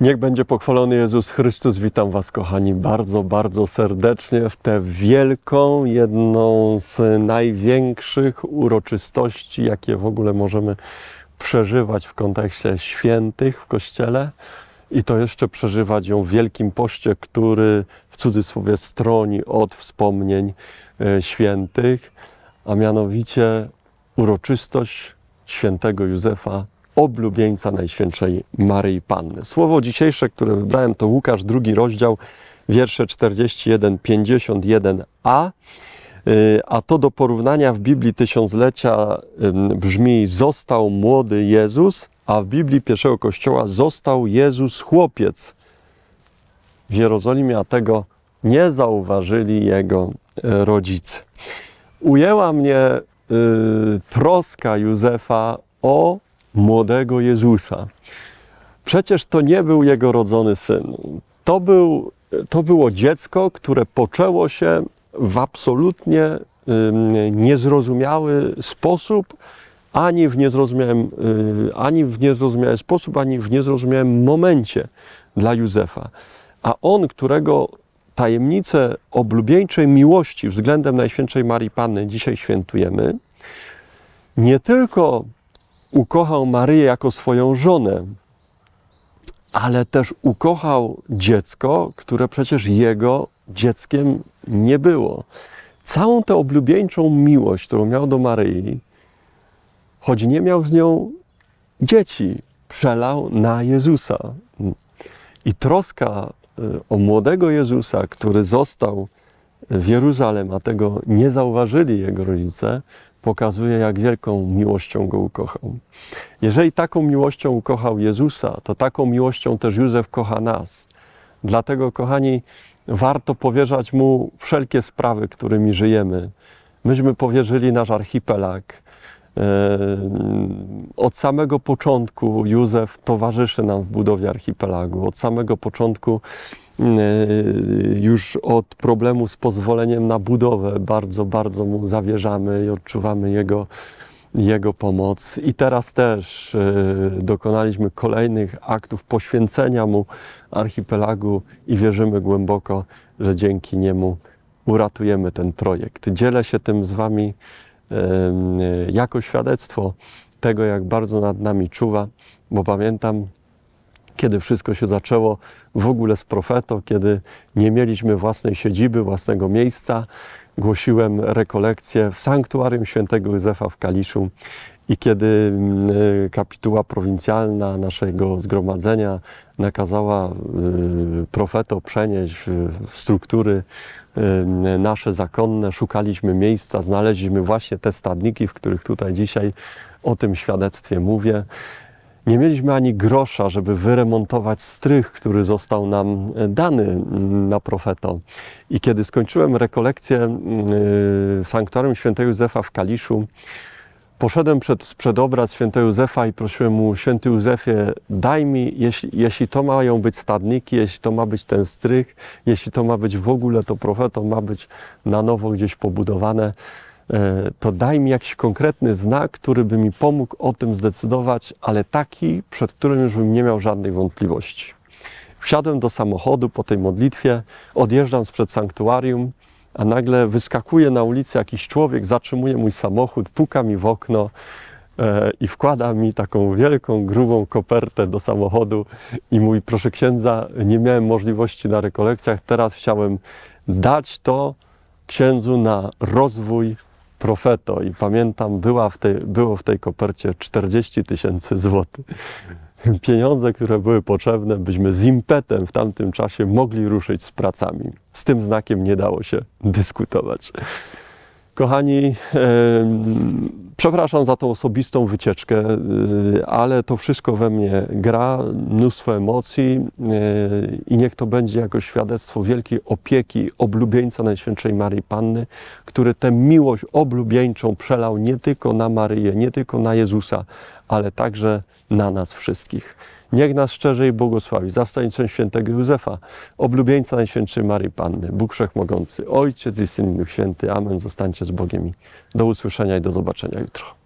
Niech będzie pochwalony Jezus Chrystus. Witam Was, kochani, bardzo, bardzo serdecznie w tę wielką, jedną z największych uroczystości, jakie w ogóle możemy przeżywać w kontekście świętych w Kościele. I to jeszcze przeżywać ją w Wielkim Poście, który w cudzysłowie stroni od wspomnień e, świętych, a mianowicie uroczystość świętego Józefa oblubieńca Najświętszej Maryi Panny. Słowo dzisiejsze, które wybrałem, to Łukasz, drugi rozdział, wiersze 41-51a. Y, a to do porównania w Biblii Tysiąclecia brzmi: Został młody Jezus, a w Biblii pierwszego kościoła został Jezus chłopiec. W Jerozolimie, a tego nie zauważyli jego y, rodzice. Ujęła mnie y, troska Józefa o młodego Jezusa. Przecież to nie był jego rodzony syn. To, był, to było dziecko, które poczęło się w absolutnie niezrozumiały sposób, ani w niezrozumiałym, y, ani w niezrozumiały sposób, ani w niezrozumiałym momencie dla Józefa. A on, którego tajemnicę oblubieńczej miłości względem Najświętszej Marii Panny dzisiaj świętujemy, nie tylko ukochał Maryję jako swoją żonę, ale też ukochał dziecko, które przecież jego dzieckiem nie było. Całą tę oblubieńczą miłość, którą miał do Maryi, choć nie miał z nią dzieci, przelał na Jezusa. I troska y, o młodego Jezusa, który został w Jeruzalem, a tego nie zauważyli jego rodzice, pokazuje, jak wielką miłością go ukochał. Jeżeli taką miłością ukochał Jezusa, to taką miłością też Józef kocha nas. Dlatego, kochani, warto powierzać mu wszelkie sprawy, którymi żyjemy. Myśmy powierzyli nasz archipelag, E, od samego początku Józef towarzyszy nam w budowie archipelagu. Od samego początku, e, już od problemu z pozwoleniem na budowę, bardzo, bardzo mu zawierzamy i odczuwamy jego, jego pomoc. I teraz też e, dokonaliśmy kolejnych aktów poświęcenia mu archipelagu i wierzymy głęboko, że dzięki niemu uratujemy ten projekt. Dzielę się tym z Wami jako świadectwo tego, jak bardzo nad nami czuwa, bo pamiętam, kiedy wszystko się zaczęło w ogóle z profeto, kiedy nie mieliśmy własnej siedziby, własnego miejsca, głosiłem rekolekcję w sanktuarium świętego Józefa w Kaliszu i kiedy mm, e, kapituła prowincjalna naszego zgromadzenia nakazała e, profeto przenieść w struktury e, nasze zakonne, szukaliśmy miejsca, znaleźliśmy właśnie te stadniki, w których tutaj dzisiaj o tym świadectwie mówię. Nie mieliśmy ani grosza, żeby wyremontować strych, który został nam dany mm, na profeto. I kiedy skończyłem rekolekcję mm, w sanktuarium św. Józefa w Kaliszu, Poszedłem przed, przed obraz świętego Józefa i prosiłem mu, święty Józefie, daj mi, jeśli, jeśli to mają być stadniki, jeśli to ma być ten strych, jeśli to ma być w ogóle to profeto, ma być na nowo gdzieś pobudowane, e, to daj mi jakiś konkretny znak, który by mi pomógł o tym zdecydować, ale taki, przed którym już bym nie miał żadnej wątpliwości. Wsiadłem do samochodu po tej modlitwie, odjeżdżam sprzed sanktuarium, a nagle wyskakuje na ulicy jakiś człowiek, zatrzymuje mój samochód, puka mi w okno e, i wkłada mi taką wielką, grubą kopertę do samochodu i mój, proszę księdza, nie miałem możliwości na rekolekcjach, teraz chciałem dać to księdzu na rozwój profeto. I pamiętam, była w tej, było w tej kopercie 40 tysięcy złotych pieniądze, które były potrzebne, byśmy z impetem w tamtym czasie mogli ruszyć z pracami. Z tym znakiem nie dało się dyskutować. Kochani, yy Przepraszam za tą osobistą wycieczkę, y, ale to wszystko we mnie gra, mnóstwo emocji y, i niech to będzie jako świadectwo wielkiej opieki oblubieńca Najświętszej Marii Panny, który tę miłość oblubieńczą przelał nie tylko na Maryję, nie tylko na Jezusa, ale także na nas wszystkich. Niech nas szczerze i błogosławi zawstańcem świętego Józefa, oblubieńca Najświętszej Marii Panny, Bóg Wszechmogący, Ojciec i Syn Duch Święty. Amen. Zostańcie z Bogiem i do usłyszenia i do zobaczenia jutro.